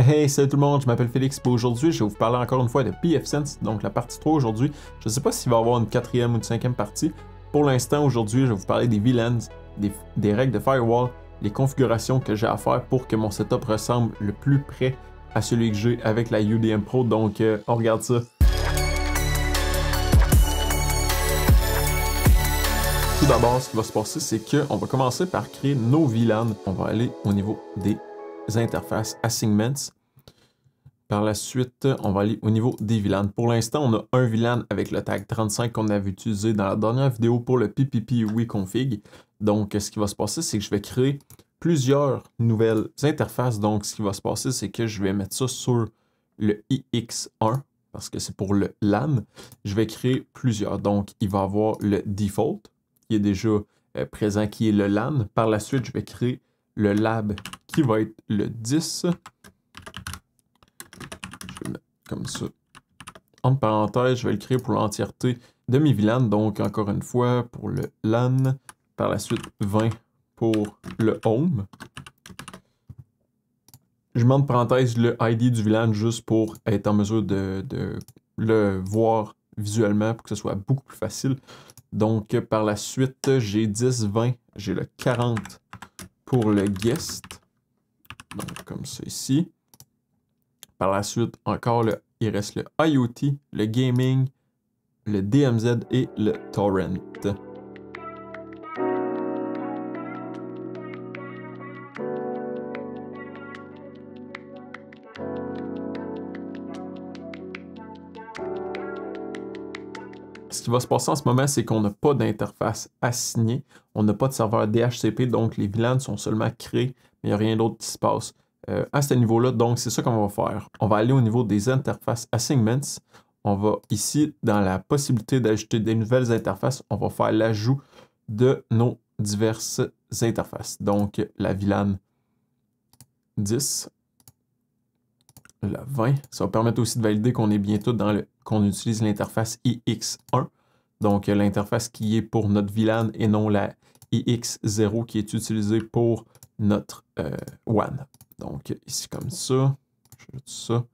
Hey, salut tout le monde, je m'appelle Félix. et aujourd'hui, je vais vous parler encore une fois de PFSense, donc la partie 3 aujourd'hui. Je ne sais pas s'il va y avoir une quatrième ou une cinquième partie. Pour l'instant, aujourd'hui, je vais vous parler des VLANs, des, règles de firewall, les configurations que j'ai à faire pour que mon setup ressemble le plus près à celui que j'ai avec la UDM Pro. Donc, euh, on regarde ça. Tout d'abord, ce qui va se passer, c'est qu'on va commencer par créer nos VLANs. On va aller au niveau des interfaces assignments. Par la suite, on va aller au niveau des VLAN. Pour l'instant, on a un VLAN avec le tag 35 qu'on avait utilisé dans la dernière vidéo pour le PPP config. Donc, ce qui va se passer, c'est que je vais créer plusieurs nouvelles interfaces. Donc, ce qui va se passer, c'est que je vais mettre ça sur le IX1 parce que c'est pour le LAN. Je vais créer plusieurs. Donc, il va avoir le default qui est déjà euh, présent, qui est le LAN. Par la suite, je vais créer le lab qui va être le 10. Je vais le mettre comme ça. En parenthèse, je vais le créer pour l'entièreté de mes VLAN. Donc, encore une fois, pour le LAN. Par la suite, 20 pour le home. Je mets en parenthèse le ID du VLAN juste pour être en mesure de, de le voir visuellement pour que ce soit beaucoup plus facile. Donc, par la suite, j'ai 10, 20, j'ai le 40 pour le guest comme ça ici. Par la suite, encore, il reste le IoT, le gaming, le DMZ et le torrent. Ce qui va se passer en ce moment, c'est qu'on n'a pas d'interface assignée, on n'a pas de serveur DHCP, donc les VLAN sont seulement créés il n'y a rien d'autre qui se passe. Euh, à ce niveau-là, donc, c'est ça qu'on va faire. On va aller au niveau des interfaces assignments. On va ici, dans la possibilité d'ajouter des nouvelles interfaces, on va faire l'ajout de nos diverses interfaces. Donc, la VLAN 10, la 20. Ça va permettre aussi de valider qu'on est bien dans le qu'on utilise l'interface IX1. Donc, l'interface qui est pour notre VLAN et non la IX0 qui est utilisée pour notre euh, one. Donc, ici comme ça, je ça,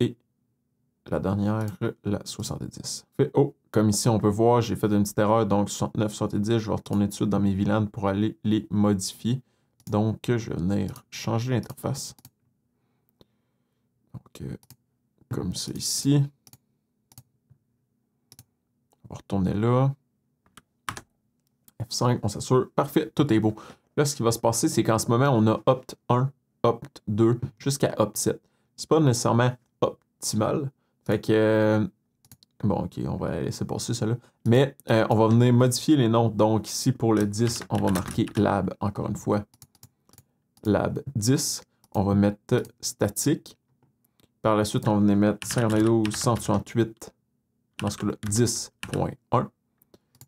et la dernière, la 70. oh, comme ici, on peut voir, j'ai fait une petite erreur, donc 69, 70, je vais retourner tout dans mes VLAN pour aller les modifier. Donc, je vais venir changer l'interface. Donc, euh, comme ça ici. On va retourner là. F5, on s'assure. Parfait, tout est beau ce qui va se passer, c'est qu'en ce moment, on a opt 1, opt 2, jusqu'à opt 7. n'est pas nécessairement optimal. Fait que... Euh, bon, OK, on va laisser passer cela. Mais euh, on va venir modifier les noms. Donc ici, pour le 10, on va marquer lab, encore une fois. Lab 10. On va mettre statique. Par la suite, on va venir mettre 52, 168, dans ce cas-là, 10.1,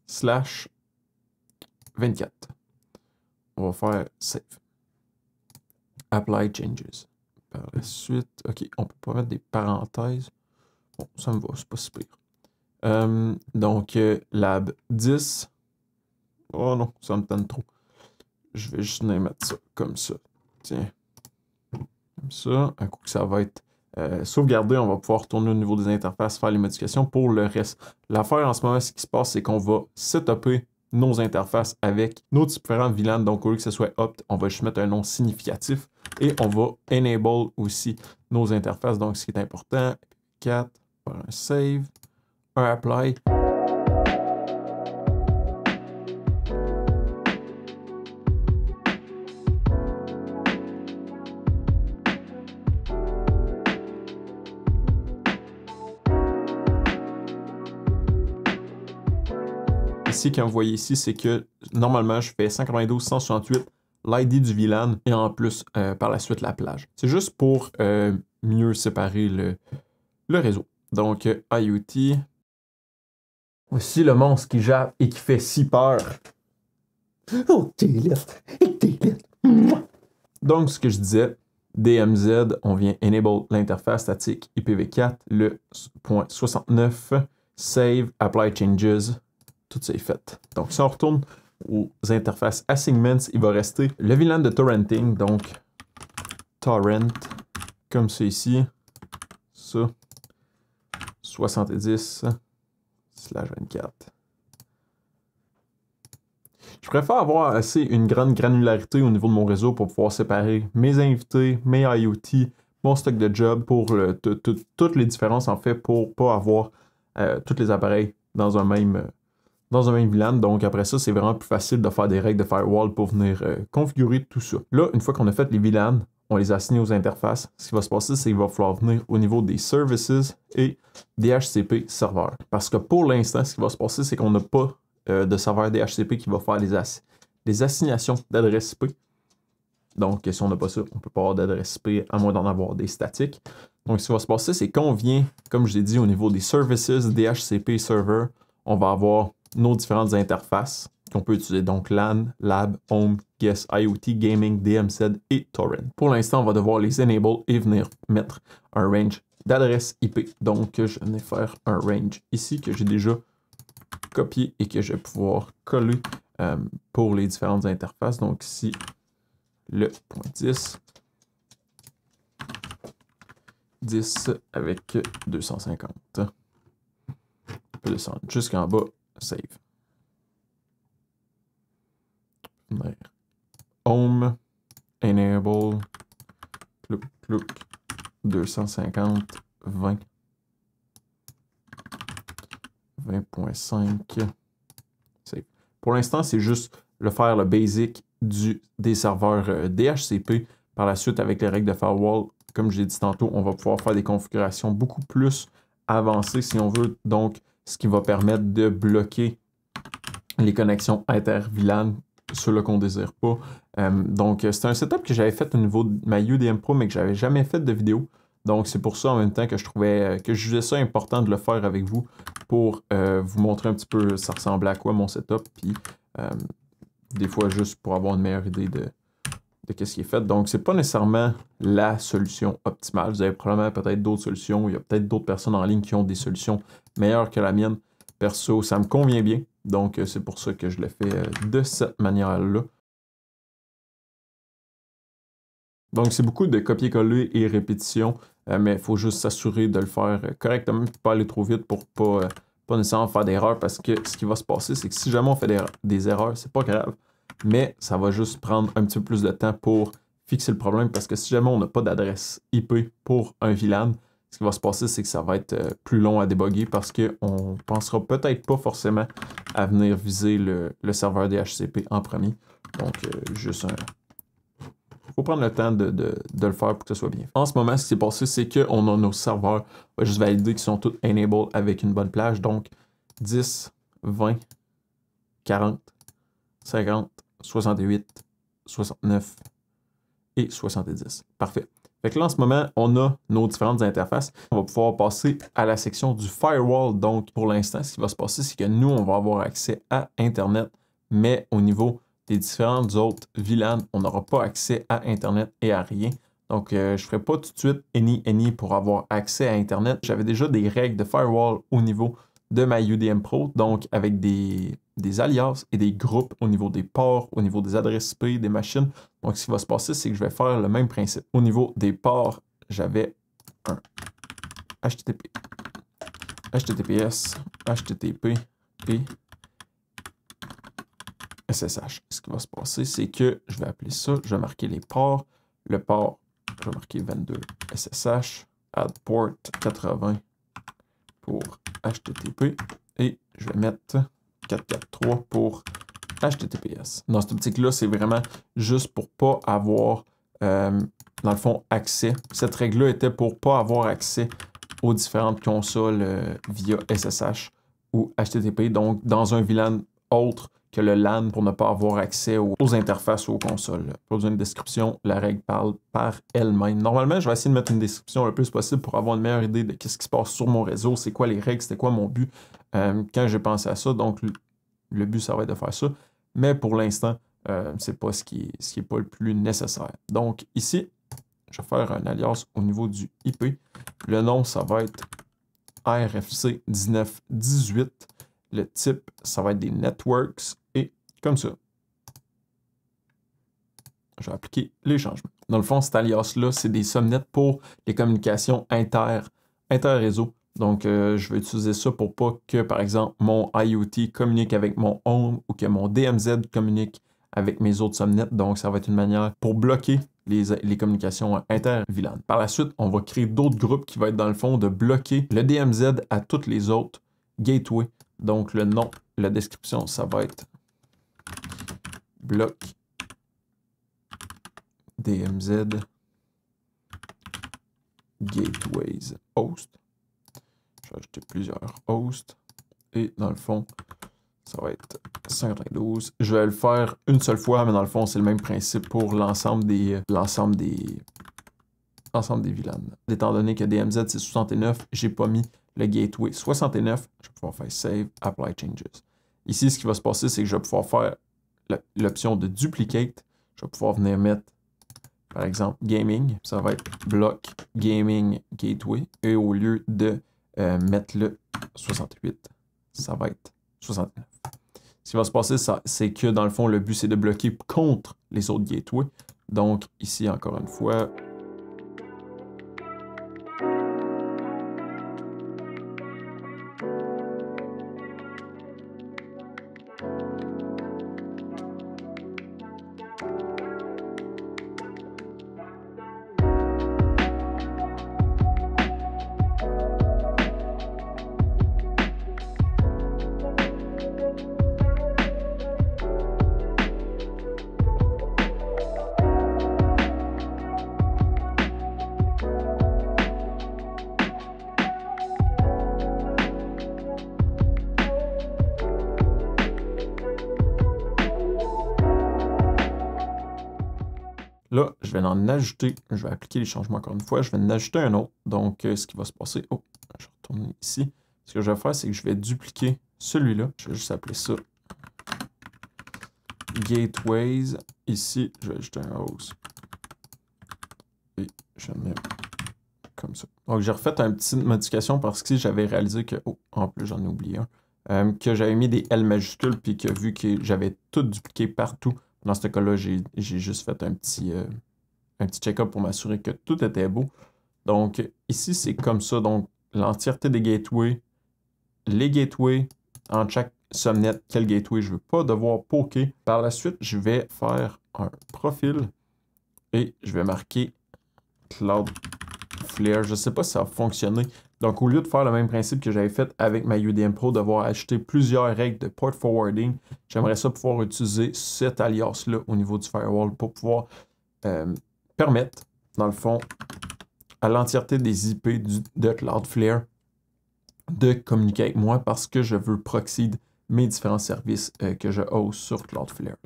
slash 24. On va faire save. Apply changes. Par la suite, OK, on peut pas mettre des parenthèses. Bon, ça me va, c'est pas si pire. Euh, donc, euh, lab 10. Oh non, ça me tente trop. Je vais juste mettre ça comme ça. Tiens. Comme ça. Un coup que ça va être euh, sauvegardé, on va pouvoir retourner au niveau des interfaces, faire les modifications pour le reste. L'affaire en ce moment, ce qui se passe, c'est qu'on va setuper nos interfaces avec nos différents VLAN. Donc, au lieu que ce soit opt, on va juste mettre un nom significatif et on va enable aussi nos interfaces. Donc, ce qui est important, 4, un save, un apply. Ce qui ici, c'est que normalement, je fais 192, 168, l'ID du VLAN et en plus euh, par la suite la plage. C'est juste pour euh, mieux séparer le, réseau. Donc, euh, IoT. Voici le monstre qui jappe et qui fait si peur. Oh, Donc, ce que je disais, DMZ, on vient enable l'interface statique IPv4, le point 69, save, apply changes, tout ça est fait. Donc, si on retourne aux interfaces assignments, il va rester le vilain de torrenting, donc torrent, comme ici. ça, 70 slash 24. Je préfère avoir assez une grande granularité au niveau de mon réseau pour pouvoir séparer mes invités, mes IoT, mon stock de job pour toutes les différences en fait pour pas avoir euh, tous les appareils dans un même euh, dans un même VLAN. Donc après ça, c'est vraiment plus facile de faire des règles de firewall pour venir euh, configurer tout ça. Là, une fois qu'on a fait les VLAN, on les a assignés aux interfaces. Ce qui va se passer, c'est qu'il va falloir venir au niveau des services et des HCP serveurs. Parce que pour l'instant, ce qui va se passer, c'est qu'on n'a pas euh, de serveur DHCP qui va faire les, les assignations d'adresses IP. Donc, si on n'a pas ça, on ne peut pas avoir d'adresse IP à moins d'en avoir des statiques. Donc, ce qui va se passer, c'est qu'on vient, comme je l'ai dit, au niveau des services DHCP serveurs, on va avoir nos différentes interfaces qu'on peut utiliser, donc LAN, Lab, Home, Guest, IoT, Gaming, DMZ et Torrent. Pour l'instant, on va devoir les enable et venir mettre un range d'adresse IP. Donc, je vais faire un range ici que j'ai déjà copié et que je vais pouvoir coller euh, pour les différentes interfaces. Donc ici, le point 10, 10 avec 250. jusqu'en bas Save. Home. Enable. Clouc, clouc. 250. 20. 20.5. Save. Pour l'instant, c'est juste le faire le basic du, des serveurs euh, DHCP. Par la suite, avec les règles de firewall, comme j'ai dit tantôt, on va pouvoir faire des configurations beaucoup plus avancées si on veut. Donc, ce qui va permettre de bloquer les connexions inter-VLAN, ceux-là qu'on ne désire pas. Euh, donc, euh, c'est un setup que j'avais fait au niveau de ma UDM Pro, mais que j'avais jamais fait de vidéo. Donc, c'est pour ça en même temps que je trouvais euh, que je jugeais ça important de le faire avec vous pour vous montrer un petit peu ça ressemble à quoi mon setup, puis des fois juste pour avoir une meilleure idée de, de ce qui est fait. Donc, ce n'est pas nécessairement la solution optimale. Vous avez probablement peut-être d'autres solutions. Il y a peut-être d'autres personnes en ligne qui ont des solutions meilleure que la mienne. Perso, ça me convient bien. Donc, euh, c'est pour ça que je le fais euh, de cette manière-là. Donc, c'est beaucoup de copier-coller et répétition, euh, mais il faut juste s'assurer de le faire correctement, pas aller trop vite pour pas, pas nécessairement faire d'erreurs, parce que ce qui va se passer, c'est que si jamais on fait des, des erreurs, c'est pas grave, mais ça va juste prendre un petit peu plus de temps pour fixer le problème, parce que si jamais on n'a pas d'adresse IP pour un VLAN, ce qui va se passer, c'est que ça va être euh, plus long à déboguer parce qu'on pensera peut-être pas forcément à venir viser le, serveur DHCP en premier. Donc, euh, juste un... faut prendre le temps de, le faire pour que ce soit bien. En ce moment, ce qui s'est passé, c'est qu'on a nos serveurs, on va juste valider, qui sont tous enabled avec une bonne plage. Donc, 10, 20, 40, 50, 68, 69 et 70. Parfait. Fait là, en ce moment, on a nos différentes interfaces. On va pouvoir passer à la section du firewall. Donc, pour l'instant, ce qui va se passer, c'est que nous, on va avoir accès à Internet, mais au niveau des différentes autres VLAN, on n'aura pas accès à Internet et à rien. Donc, euh, je ne ferai pas tout de suite any any pour avoir accès à Internet. J'avais déjà des règles de firewall au niveau de ma UDM Pro, donc avec des des alliances et des groupes au niveau des ports, au niveau des adresses IP, des machines. Donc, ce qui va se passer, c'est que je vais faire le même principe. Au niveau des ports, j'avais un HTTP, HTTPS, HTTP et SSH. Ce qui va se passer, c'est que je vais appeler ça, je vais marquer les ports. Le port, je vais marquer 22 SSH, add port 80 pour HTTP et je vais mettre 443 pour HTTPS. Dans cette optique-là, c'est vraiment juste pour pas avoir, euh, dans le fond, accès. Cette règle-là était pour pas avoir accès aux différentes consoles euh, via SSH ou HTTP. Donc, dans un VLAN autre que le LAN pour ne pas avoir accès aux, interfaces ou aux consoles. pour une description, la règle parle par elle-même. Normalement, je vais essayer de mettre une description le plus possible pour avoir une meilleure idée de ce qui se passe sur mon réseau, c'est quoi les règles, c'est quoi mon but euh, quand j'ai pensé à ça. Donc, le but, ça va être de faire ça. Mais pour l'instant, euh, c'est pas ce qui, n'est pas le plus nécessaire. Donc, ici, je vais faire un alias au niveau du IP. Le nom, ça va être RFC 1918. Le type, ça va être des networks comme ça. Je vais appliquer les changements. Dans le fond, cet alias-là, c'est des somnettes pour les communications inter, inter-réseau. Donc, euh, je vais utiliser ça pour pas que, par exemple, mon IoT communique avec mon Home ou que mon DMZ communique avec mes autres somnettes. Donc, ça va être une manière pour bloquer les, les communications inter-VLAN. Par la suite, on va créer d'autres groupes qui vont être, dans le fond, de bloquer le DMZ à toutes les autres gateways. Donc, le nom, la description, ça va être bloc DMZ gateways host. Je vais ajouter plusieurs hosts. Et dans le fond, ça va être 512 Je vais le faire une seule fois, mais dans le fond, c'est le même principe pour l'ensemble des l'ensemble des l'ensemble des VLAN. Étant donné que DMZ c'est 69, j'ai pas mis le gateway 69. Je vais pouvoir faire save, apply changes. Ici, ce qui va se passer, c'est que je vais pouvoir faire l'option de duplicate, je vais pouvoir venir mettre, par exemple, gaming. Ça va être bloc gaming gateway. Et au lieu de euh, mettre le 68, ça va être 69. Ce qui va se passer, c'est que dans le fond, le but, c'est de bloquer contre les autres gateways. Donc, ici, encore une fois, Là, je vais en ajouter. Je vais appliquer les changements encore une fois. Je vais en ajouter un autre. Donc, euh, ce qui va se passer... Oh, je retourne ici. Ce que je vais faire, c'est que je vais dupliquer celui-là. Je vais juste appeler ça Gateways. Ici, je vais ajouter un house. Et je mets comme ça. Donc, j'ai refait une petite modification parce que j'avais réalisé que... Oh, en plus, j'en ai oublié un. Euh, que j'avais mis des L majuscules, puis que vu que j'avais tout dupliqué partout, dans ce cas-là, j'ai juste fait un petit, euh, petit check-up pour m'assurer que tout était beau. Donc, ici, c'est comme ça. Donc, l'entièreté des gateways, les gateways, en chaque somnet, quel gateway je ne veux pas devoir poker. Par la suite, je vais faire un profil et je vais marquer Cloud Cloudflare. Je ne sais pas si ça va fonctionner. Donc, au lieu de faire le même principe que j'avais fait avec ma UDM Pro, d'avoir acheté plusieurs règles de port forwarding, j'aimerais ça pouvoir utiliser cette alias-là au niveau du firewall pour pouvoir euh, permettre, dans le fond, à l'entièreté des IP de Cloudflare de communiquer avec moi parce que je veux proxy mes différents services euh, que je hausse sur Cloudflare.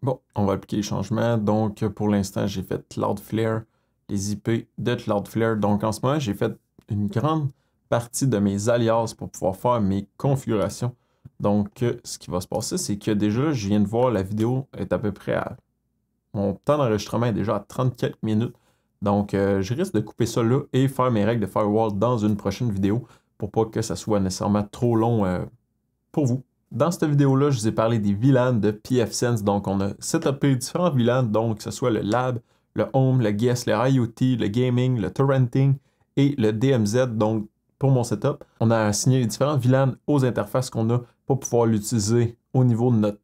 Bon, on va appliquer les changements. Donc, pour l'instant, j'ai fait Cloudflare les IP de Cloudflare. Donc en ce moment, j'ai fait une grande partie de mes alias pour pouvoir faire mes configurations. Donc euh, ce qui va se passer, c'est que déjà, je viens de voir la vidéo est à peu près à... Mon temps d'enregistrement est déjà à 34 minutes. Donc euh, je risque de couper ça là et faire mes règles de firewall dans une prochaine vidéo pour pas que ça soit nécessairement trop long euh, pour vous. Dans cette vidéo-là, je vous ai parlé des VLAN de PFSense. Donc, on a setupé différents VLAN, donc que ce soit le lab, le home, le guest, le IoT, le gaming, le torrenting et le DMZ, donc pour mon setup. On a assigné les différents VLAN aux interfaces qu'on a pour pouvoir l'utiliser au niveau de notre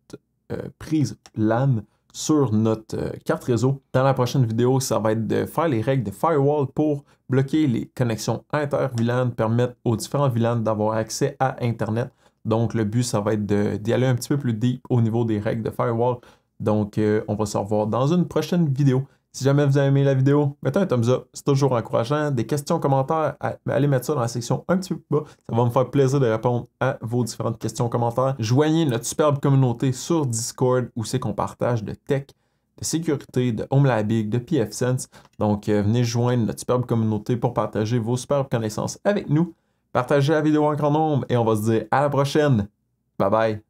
euh, prise LAN sur notre euh, carte réseau. Dans la prochaine vidéo, ça va être de faire les règles de firewall pour bloquer les connexions inter-VLAN, permettre aux différents VLAN d'avoir accès à Internet. Donc le but, ça va être d'y aller un petit peu plus deep au niveau des règles de firewall. Donc euh, on va se revoir dans une prochaine vidéo. Si jamais vous avez aimé la vidéo, mettez un thumbs up, c'est toujours encourageant. Des questions, commentaires, allez mettre ça dans la section un petit peu plus bas. Ça va me faire plaisir de répondre à vos différentes questions, commentaires. Joignez notre superbe communauté sur Discord où c'est qu'on partage de tech, de sécurité, de home lab, de PFSense. Donc, euh, venez joindre notre superbe communauté pour partager vos superbes connaissances avec nous. Partagez la vidéo en grand nombre et on va se dire à la prochaine. Bye bye.